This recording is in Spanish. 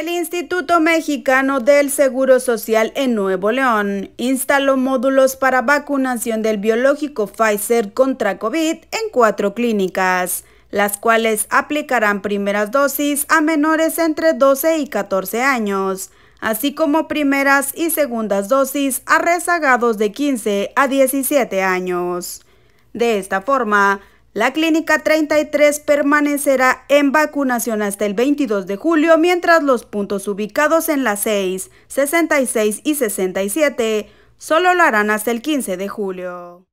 El Instituto Mexicano del Seguro Social en Nuevo León instaló módulos para vacunación del biológico Pfizer contra COVID en cuatro clínicas, las cuales aplicarán primeras dosis a menores entre 12 y 14 años, así como primeras y segundas dosis a rezagados de 15 a 17 años. De esta forma, la clínica 33 permanecerá en vacunación hasta el 22 de julio, mientras los puntos ubicados en las 6, 66 y 67 solo lo harán hasta el 15 de julio.